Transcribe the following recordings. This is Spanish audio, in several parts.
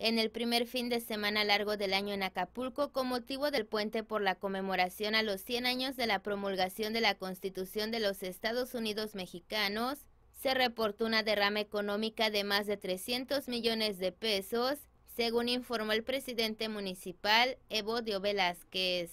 en el primer fin de semana largo del año en Acapulco con motivo del puente por la conmemoración a los 100 años de la promulgación de la Constitución de los Estados Unidos mexicanos, se reportó una derrama económica de más de 300 millones de pesos, según informó el presidente municipal Evodio Velázquez.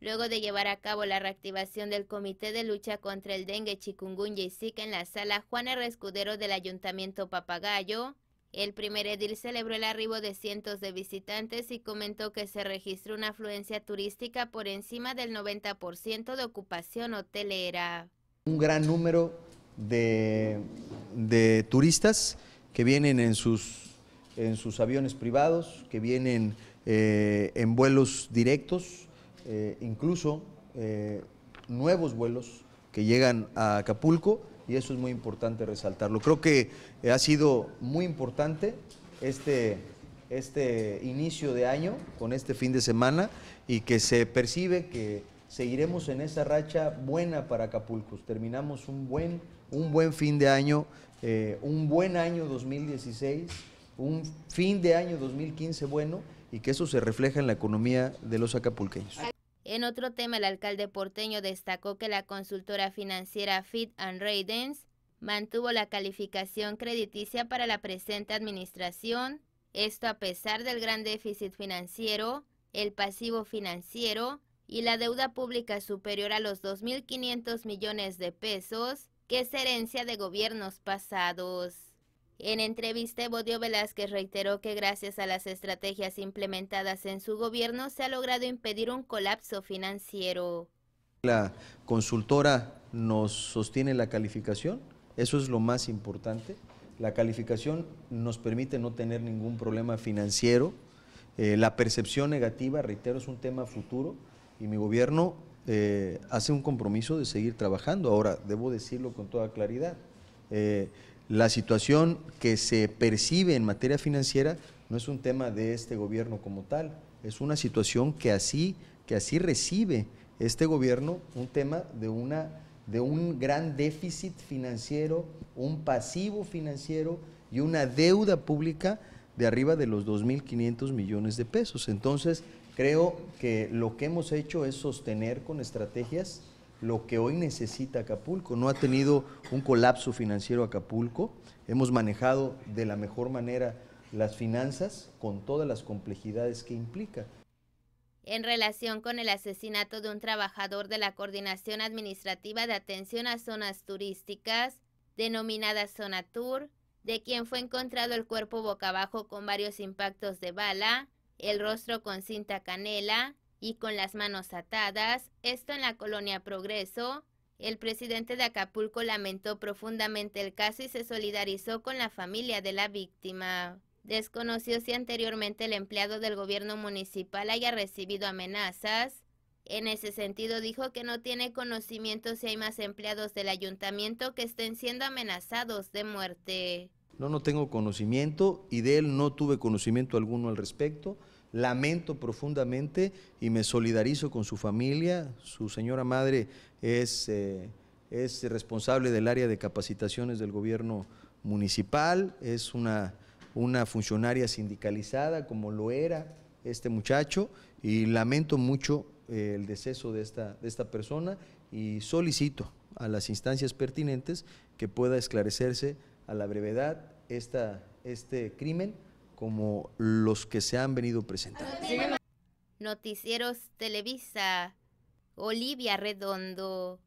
Luego de llevar a cabo la reactivación del Comité de Lucha contra el Dengue, Chikungunya y Zika en la sala Juan R. Escudero del Ayuntamiento Papagayo, el primer edil celebró el arribo de cientos de visitantes y comentó que se registró una afluencia turística por encima del 90% de ocupación hotelera. Un gran número de, turistas que vienen en sus, en sus aviones privados, que vienen eh, en vuelos directos, eh, incluso eh, nuevos vuelos que llegan a Acapulco y eso es muy importante resaltarlo. Creo que eh, ha sido muy importante este, este inicio de año con este fin de semana y que se percibe que seguiremos en esa racha buena para Acapulco. Terminamos un buen, un buen fin de año, eh, un buen año 2016, un fin de año 2015 bueno y que eso se refleja en la economía de los acapulqueños. En otro tema, el alcalde porteño destacó que la consultora financiera Fit and Ratings mantuvo la calificación crediticia para la presente administración, esto a pesar del gran déficit financiero, el pasivo financiero y la deuda pública superior a los 2.500 millones de pesos, que es herencia de gobiernos pasados. En entrevista, Evodio Velázquez reiteró que gracias a las estrategias implementadas en su gobierno se ha logrado impedir un colapso financiero. La consultora nos sostiene la calificación, eso es lo más importante. La calificación nos permite no tener ningún problema financiero. Eh, la percepción negativa, reitero, es un tema futuro y mi gobierno eh, hace un compromiso de seguir trabajando. Ahora, debo decirlo con toda claridad. Eh, la situación que se percibe en materia financiera no es un tema de este gobierno como tal, es una situación que así, que así recibe este gobierno, un tema de, una, de un gran déficit financiero, un pasivo financiero y una deuda pública de arriba de los 2.500 millones de pesos. Entonces, creo que lo que hemos hecho es sostener con estrategias lo que hoy necesita Acapulco. No ha tenido un colapso financiero Acapulco. Hemos manejado de la mejor manera las finanzas con todas las complejidades que implica. En relación con el asesinato de un trabajador de la Coordinación Administrativa de Atención a Zonas Turísticas, denominada Zona Tour, de quien fue encontrado el cuerpo boca abajo con varios impactos de bala, el rostro con cinta canela, y con las manos atadas, esto en la colonia Progreso. El presidente de Acapulco lamentó profundamente el caso y se solidarizó con la familia de la víctima. Desconoció si anteriormente el empleado del gobierno municipal haya recibido amenazas. En ese sentido dijo que no tiene conocimiento si hay más empleados del ayuntamiento que estén siendo amenazados de muerte. No, no tengo conocimiento y de él no tuve conocimiento alguno al respecto lamento profundamente y me solidarizo con su familia. Su señora madre es, eh, responsable del área de capacitaciones del gobierno municipal, es una, funcionaria sindicalizada como lo era este muchacho y lamento mucho eh, el deceso de esta, persona y solicito a las instancias pertinentes que pueda esclarecerse a la brevedad este crimen como los que se han venido presentando. Noticieros Televisa, Olivia Redondo.